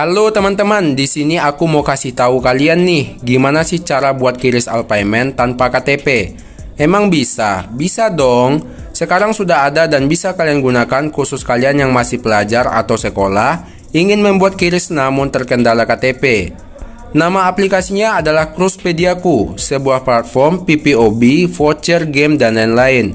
Halo teman-teman, di sini aku mau kasih tahu kalian nih, gimana sih cara buat kiris alpaimen tanpa KTP? Emang bisa? Bisa dong. Sekarang sudah ada dan bisa kalian gunakan khusus kalian yang masih pelajar atau sekolah ingin membuat kiris namun terkendala KTP. Nama aplikasinya adalah Cruspediaku, sebuah platform PPOB, voucher game dan lain-lain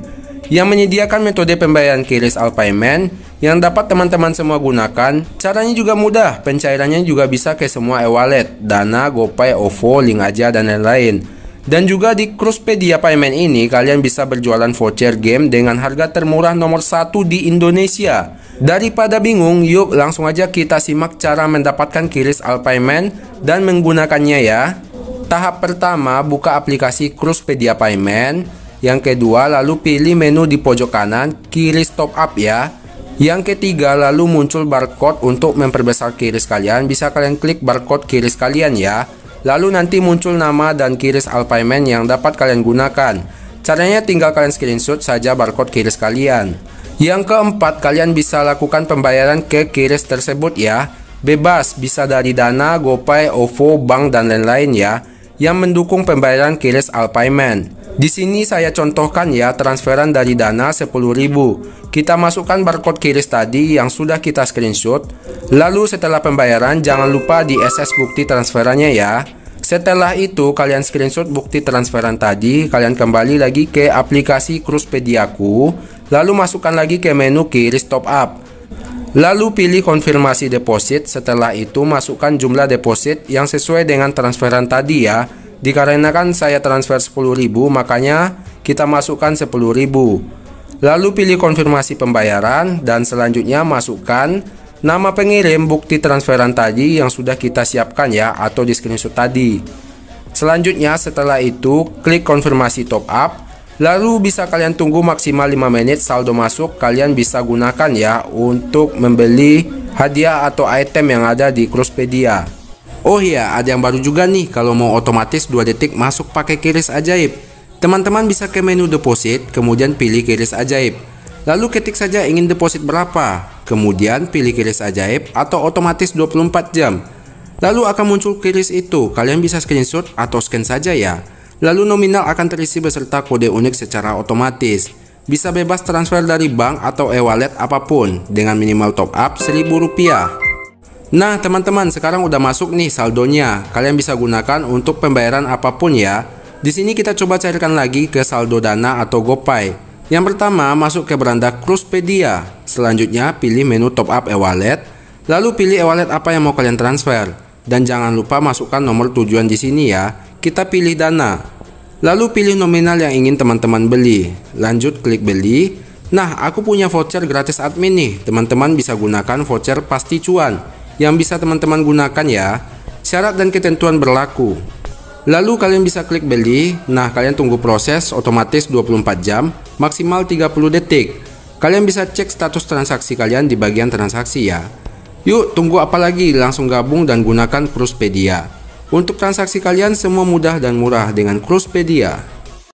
yang menyediakan metode pembayaran kiris alpaimen yang dapat teman-teman semua gunakan. Caranya juga mudah, pencairannya juga bisa ke semua e-wallet, Dana, GoPay, OVO, Link aja dan lain-lain. Dan juga di Crosspedia Payment ini kalian bisa berjualan voucher game dengan harga termurah nomor satu di Indonesia. Daripada bingung, yuk langsung aja kita simak cara mendapatkan Kiris Alpayment dan menggunakannya ya. Tahap pertama, buka aplikasi Crosspedia Payment. Yang kedua, lalu pilih menu di pojok kanan, Kiris Top Up ya. Yang ketiga, lalu muncul barcode untuk memperbesar kiris kalian. Bisa kalian klik barcode kiris kalian ya. Lalu nanti muncul nama dan kiris Alpaiman yang dapat kalian gunakan. Caranya tinggal kalian screenshot saja barcode kiris kalian. Yang keempat, kalian bisa lakukan pembayaran ke kiris tersebut ya. Bebas, bisa dari Dana, GoPay, OVO, bank, dan lain-lain ya. Yang mendukung pembayaran kiris Alpaiman. Di sini saya contohkan ya transferan dari dana 10.000. Kita masukkan barcode kiris tadi yang sudah kita screenshot. Lalu setelah pembayaran jangan lupa di SS bukti transferannya ya. Setelah itu kalian screenshot bukti transferan tadi, kalian kembali lagi ke aplikasi Kruspediaku. lalu masukkan lagi ke menu kiris top up. Lalu pilih konfirmasi deposit, setelah itu masukkan jumlah deposit yang sesuai dengan transferan tadi ya. Dikarenakan saya transfer 10.000, makanya kita masukkan 10.000. Lalu pilih konfirmasi pembayaran dan selanjutnya masukkan nama pengirim bukti transferan tadi yang sudah kita siapkan ya atau di screenshot tadi. Selanjutnya setelah itu klik konfirmasi top up Lalu bisa kalian tunggu maksimal 5 menit saldo masuk kalian bisa gunakan ya untuk membeli hadiah atau item yang ada di Crosspedia. Oh iya, ada yang baru juga nih kalau mau otomatis 2 detik masuk pakai kiris ajaib. Teman-teman bisa ke menu deposit, kemudian pilih kiris ajaib. Lalu ketik saja ingin deposit berapa, kemudian pilih kiris ajaib atau otomatis 24 jam. Lalu akan muncul kiris itu, kalian bisa screenshot atau scan saja ya. Lalu nominal akan terisi beserta kode unik secara otomatis. Bisa bebas transfer dari bank atau e-wallet apapun dengan minimal top up Rp1.000. Nah teman-teman sekarang udah masuk nih saldonya Kalian bisa gunakan untuk pembayaran apapun ya Di sini kita coba cairkan lagi ke saldo dana atau gopay Yang pertama masuk ke beranda Cruzpedia Selanjutnya pilih menu top up e-wallet Lalu pilih e-wallet apa yang mau kalian transfer Dan jangan lupa masukkan nomor tujuan di sini ya Kita pilih dana Lalu pilih nominal yang ingin teman-teman beli Lanjut klik beli Nah aku punya voucher gratis admin nih Teman-teman bisa gunakan voucher pasti cuan yang bisa teman-teman gunakan ya. Syarat dan ketentuan berlaku. Lalu kalian bisa klik beli. Nah, kalian tunggu proses otomatis 24 jam, maksimal 30 detik. Kalian bisa cek status transaksi kalian di bagian transaksi ya. Yuk, tunggu apa lagi? Langsung gabung dan gunakan Kruspedia. Untuk transaksi kalian semua mudah dan murah dengan Kruspedia.